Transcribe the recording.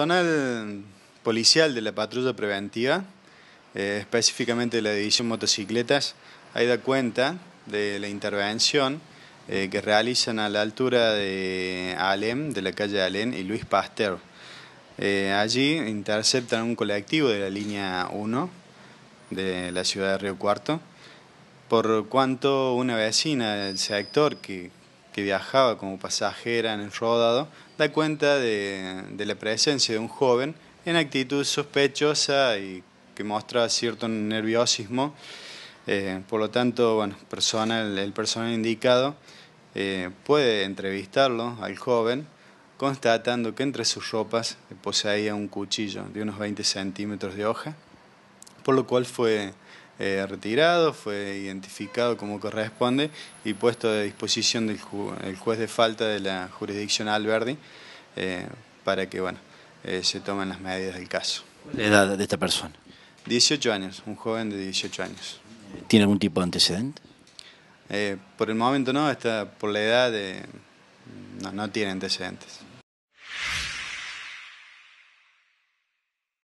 personal policial de la patrulla preventiva, eh, específicamente de la división motocicletas, ha da cuenta de la intervención eh, que realizan a la altura de Alem, de la calle Alem y Luis Pasteur. Eh, allí interceptan un colectivo de la línea 1 de la ciudad de Río Cuarto, por cuanto una vecina del sector que que viajaba como pasajera en el rodado, da cuenta de, la presencia de un joven en actitud sospechosa y que muestra cierto nerviosismo. Eh, por lo tanto, bueno, personal, el personal indicado eh, puede entrevistarlo al joven, constatando que entre sus ropas poseía un cuchillo de unos 20 centímetros de hoja, por lo cual fue eh, retirado, fue identificado como corresponde y puesto a disposición del juez de falta de la jurisdicción Alberdi eh, para que bueno, eh, se tomen las medidas del caso. ¿La edad de esta persona? 18 años, un joven de 18 años. ¿Tiene algún tipo de antecedente? por el momento no, está por la edad de, no, no tiene antecedentes.